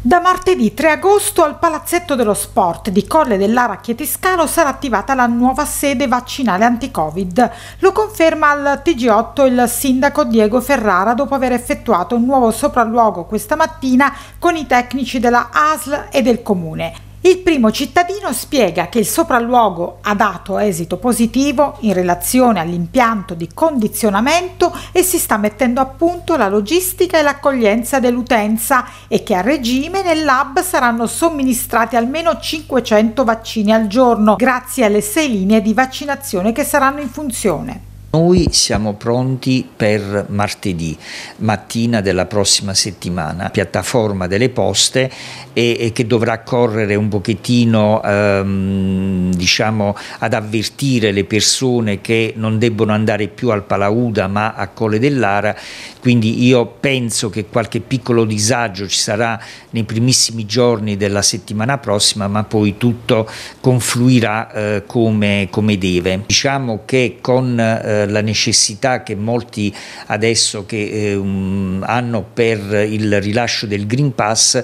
Da martedì 3 agosto al Palazzetto dello Sport di Colle dell'Ara Chietiscalo sarà attivata la nuova sede vaccinale anti-Covid. Lo conferma al TG8 il sindaco Diego Ferrara dopo aver effettuato un nuovo sopralluogo questa mattina con i tecnici della ASL e del comune. Il primo cittadino spiega che il sopralluogo ha dato esito positivo in relazione all'impianto di condizionamento e si sta mettendo a punto la logistica e l'accoglienza dell'utenza e che a regime nel lab saranno somministrati almeno 500 vaccini al giorno grazie alle sei linee di vaccinazione che saranno in funzione. Noi siamo pronti per martedì mattina della prossima settimana, piattaforma delle poste e, e che dovrà correre un pochettino ehm, diciamo, ad avvertire le persone che non debbono andare più al Palauda ma a Colle dell'Ara, quindi io penso che qualche piccolo disagio ci sarà nei primissimi giorni della settimana prossima ma poi tutto confluirà eh, come, come, deve. Diciamo che con eh, la necessità che molti adesso che, eh, um, hanno per il rilascio del Green Pass,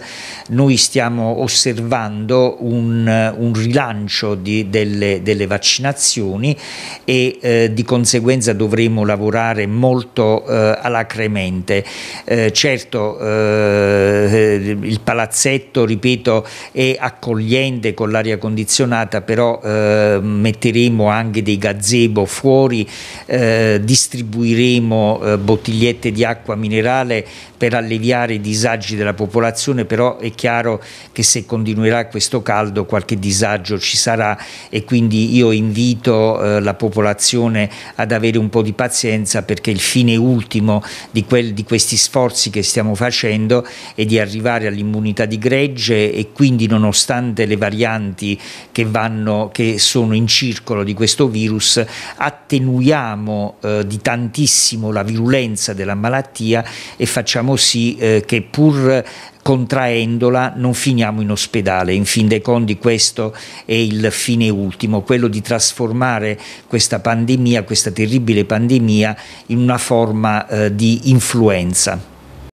noi stiamo osservando un, un rilancio di, delle, delle, vaccinazioni e eh, di conseguenza dovremo lavorare molto eh, alacremente. Eh, certo eh, il palazzetto, ripeto, è accogliente con l'aria condizionata, però eh, metteremo anche dei gazebo fuori eh, distribuiremo eh, bottigliette di acqua minerale per alleviare i disagi della popolazione, però è chiaro che se continuerà questo caldo qualche disagio ci sarà e quindi io invito eh, la popolazione ad avere un po' di pazienza perché il fine ultimo di, quel, di questi sforzi che stiamo facendo è di arrivare all'immunità di gregge e quindi nonostante le varianti che, vanno, che sono in circolo di questo virus attenuiamo aumentiamo eh, di tantissimo la virulenza della malattia e facciamo sì eh, che pur contraendola non finiamo in ospedale. In fin dei conti questo è il fine ultimo, quello di trasformare questa pandemia, questa terribile pandemia, in una forma eh, di influenza.